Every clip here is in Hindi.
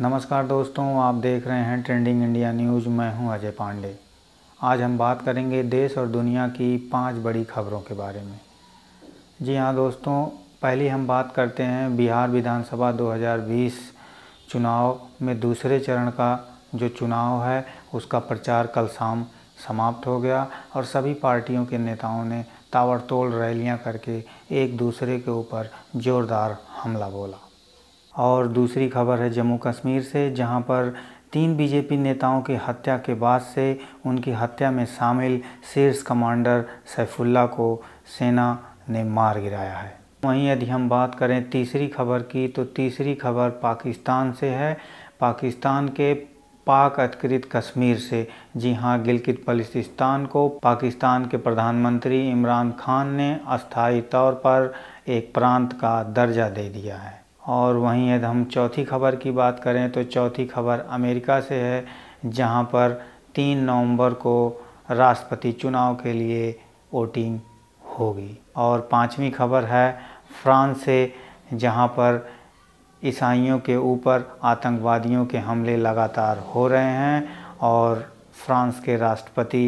नमस्कार दोस्तों आप देख रहे हैं ट्रेंडिंग इंडिया न्यूज़ मैं हूं अजय पांडे आज हम बात करेंगे देश और दुनिया की पांच बड़ी खबरों के बारे में जी हां दोस्तों पहली हम बात करते हैं बिहार विधानसभा 2020 चुनाव में दूसरे चरण का जो चुनाव है उसका प्रचार कल शाम समाप्त हो गया और सभी पार्टियों के नेताओं ने ताबड़तोड़ रैलियाँ करके एक दूसरे के ऊपर ज़ोरदार हमला बोला और दूसरी खबर है जम्मू कश्मीर से जहां पर तीन बीजेपी नेताओं की हत्या के बाद से उनकी हत्या में शामिल शीर्ष कमांडर सैफुल्ला को सेना ने मार गिराया है वहीं यदि हम बात करें तीसरी खबर की तो तीसरी खबर पाकिस्तान से है पाकिस्तान के पाक अधिकृत कश्मीर से जी हाँ गिलगित बलिस्तान को पाकिस्तान के प्रधानमंत्री इमरान खान ने अस्थायी तौर पर एक प्रांत का दर्जा दे दिया है और वहीं यदि हम चौथी खबर की बात करें तो चौथी खबर अमेरिका से है जहां पर तीन नवंबर को राष्ट्रपति चुनाव के लिए वोटिंग होगी और पांचवी खबर है फ्रांस से जहां पर ईसाइयों के ऊपर आतंकवादियों के हमले लगातार हो रहे हैं और फ्रांस के राष्ट्रपति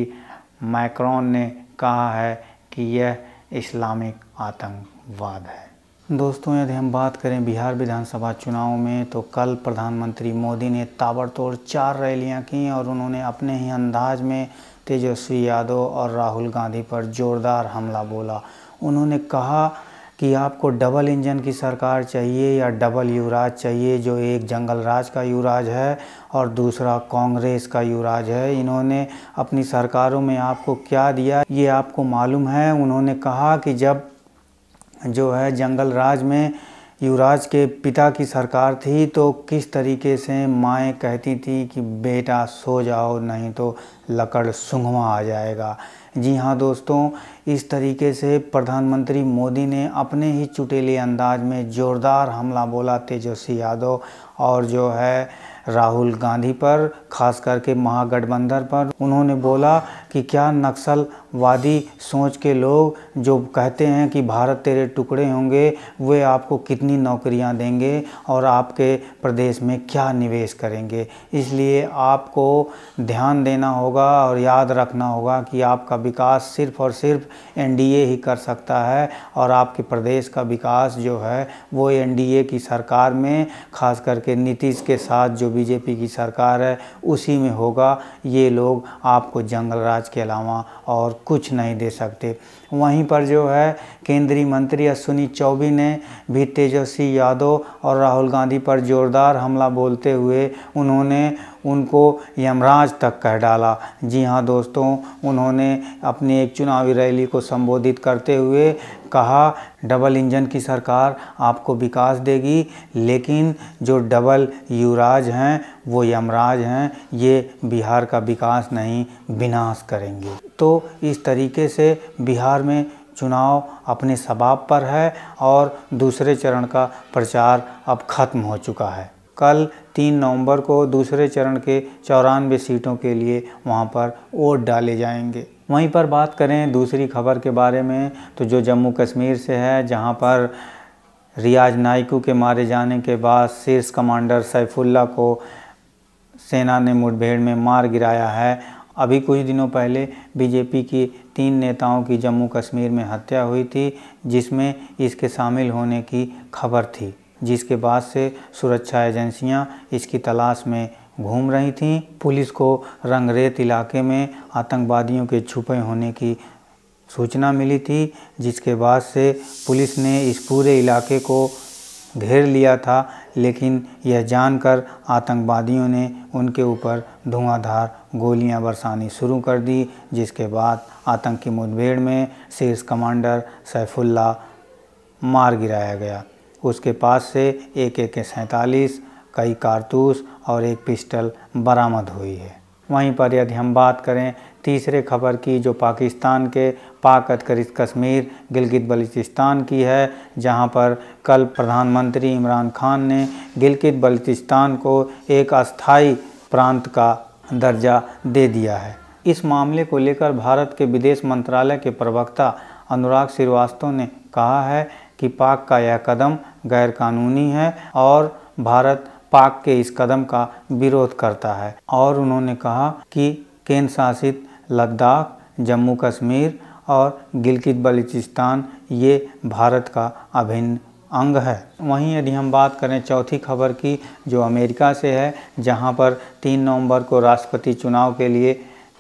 मैक्रोन ने कहा है कि यह इस्लामिक आतंकवाद है दोस्तों यदि हम बात करें बिहार विधानसभा चुनाव में तो कल प्रधानमंत्री मोदी ने ताबड़तोड़ चार रैलियां की और उन्होंने अपने ही अंदाज में तेजस्वी यादव और राहुल गांधी पर जोरदार हमला बोला उन्होंने कहा कि आपको डबल इंजन की सरकार चाहिए या डबल युवराज चाहिए जो एक जंगल राज का युवराज है और दूसरा कांग्रेस का युवराज है इन्होंने अपनी सरकारों में आपको क्या दिया ये आपको मालूम है उन्होंने कहा कि जब जो है जंगल राज में युवराज के पिता की सरकार थी तो किस तरीके से माएँ कहती थी कि बेटा सो जाओ नहीं तो लकड़ सुंघवा आ जाएगा जी हाँ दोस्तों इस तरीके से प्रधानमंत्री मोदी ने अपने ही चुटेले अंदाज में ज़ोरदार हमला बोला तेजस्वी यादव और जो है राहुल गांधी पर खास करके महागठबंधन पर उन्होंने बोला कि क्या नक्सल वादी सोच के लोग जो कहते हैं कि भारत तेरे टुकड़े होंगे वे आपको कितनी नौकरियां देंगे और आपके प्रदेश में क्या निवेश करेंगे इसलिए आपको ध्यान देना होगा और याद रखना होगा कि आपका विकास सिर्फ और सिर्फ एनडीए ही कर सकता है और आपके प्रदेश का विकास जो है वो एनडीए की सरकार में खास करके नीतीश के साथ जो बीजेपी की सरकार है उसी में होगा ये लोग आपको जंगल राज के अलावा और कुछ नहीं दे सकते वहीं पर जो है केंद्रीय मंत्री अश्विनी चौबे ने भी तेजस्वी यादव और राहुल गांधी पर जोरदार हमला बोलते हुए उन्होंने उनको यमराज तक कह डाला जी हाँ दोस्तों उन्होंने अपनी एक चुनावी रैली को संबोधित करते हुए कहा डबल इंजन की सरकार आपको विकास देगी लेकिन जो डबल युवराज हैं वो यमराज हैं ये बिहार का विकास नहीं विनाश करेंगे तो इस तरीके से बिहार में चुनाव अपने सबाब पर है और दूसरे चरण का प्रचार अब ख़त्म हो चुका है कल तीन नवंबर को दूसरे चरण के चौरानवे सीटों के लिए वहाँ पर वोट डाले जाएंगे वहीं पर बात करें दूसरी खबर के बारे में तो जो जम्मू कश्मीर से है जहाँ पर रियाज नाइकू के मारे जाने के बाद शीर्ष कमांडर सैफुल्ला को सेना ने मुठभेड़ में मार गिराया है अभी कुछ दिनों पहले बीजेपी की तीन नेताओं की जम्मू कश्मीर में हत्या हुई थी जिसमें इसके शामिल होने की खबर थी जिसके बाद से सुरक्षा एजेंसियां इसकी तलाश में घूम रही थीं पुलिस को रंगरेत इलाके में आतंकवादियों के छुपे होने की सूचना मिली थी जिसके बाद से पुलिस ने इस पूरे इलाके को घेर लिया था लेकिन यह जानकर आतंकवादियों ने उनके ऊपर धुआंधार गोलियां बरसानी शुरू कर दी जिसके बाद आतंकी मुठभेड़ में शीर्ष कमांडर सैफुल्ला मार गिराया गया उसके पास से एक ए के सैंतालीस कई कारतूस और एक पिस्टल बरामद हुई है वहीं पर यदि हम बात करें तीसरे खबर की जो पाकिस्तान के पाक अधकरित कश्मीर गिलगित बलूचिस्तान की है जहां पर कल प्रधानमंत्री इमरान खान ने गिलगित बलूचिस्तान को एक अस्थाई प्रांत का दर्जा दे दिया है इस मामले को लेकर भारत के विदेश मंत्रालय के प्रवक्ता अनुराग श्रीवास्तव ने कहा है कि पाक का यह कदम गैरकानूनी है और भारत पाक के इस कदम का विरोध करता है और उन्होंने कहा कि केंद्र शासित लद्दाख जम्मू कश्मीर और गिलगित बलूचिस्तान ये भारत का अभिन्न अंग है वहीं यदि हम बात करें चौथी खबर की जो अमेरिका से है जहां पर तीन नवंबर को राष्ट्रपति चुनाव के लिए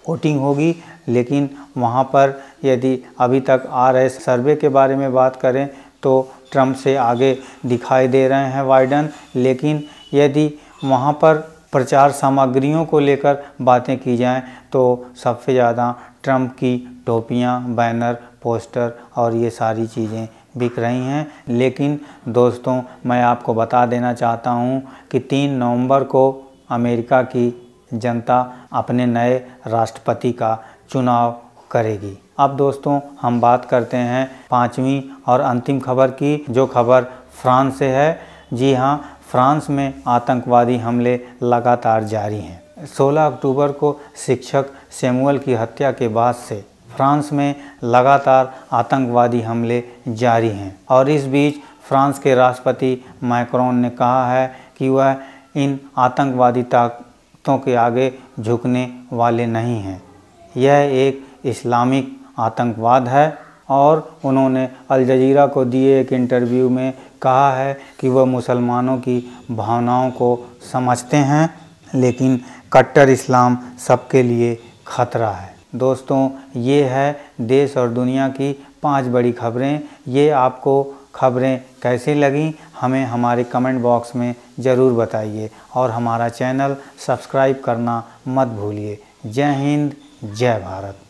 वोटिंग होगी लेकिन वहां पर यदि अभी तक आ रहे सर्वे के बारे में बात करें तो ट्रंप से आगे दिखाई दे रहे हैं बाइडन लेकिन यदि वहाँ पर प्रचार सामग्रियों को लेकर बातें की जाएं तो सबसे ज़्यादा ट्रंप की टोपियाँ बैनर पोस्टर और ये सारी चीज़ें बिक रही हैं लेकिन दोस्तों मैं आपको बता देना चाहता हूँ कि तीन नवंबर को अमेरिका की जनता अपने नए राष्ट्रपति का चुनाव करेगी अब दोस्तों हम बात करते हैं पांचवी और अंतिम खबर की जो खबर फ्रांस से है जी हाँ फ्रांस में आतंकवादी हमले लगातार जारी हैं 16 अक्टूबर को शिक्षक सेमुअल की हत्या के बाद से फ्रांस में लगातार आतंकवादी हमले जारी हैं और इस बीच फ्रांस के राष्ट्रपति मैक्रोन ने कहा है कि वह इन आतंकवादी ताकतों के आगे झुकने वाले नहीं हैं यह एक इस्लामिक आतंकवाद है और उन्होंने अल जजीरा को दिए एक इंटरव्यू में कहा है कि वह मुसलमानों की भावनाओं को समझते हैं लेकिन कट्टर इस्लाम सबके लिए खतरा है दोस्तों ये है देश और दुनिया की पांच बड़ी खबरें ये आपको खबरें कैसी लगें हमें हमारे कमेंट बॉक्स में ज़रूर बताइए और हमारा चैनल सब्सक्राइब करना मत भूलिए जय हिंद जय भारत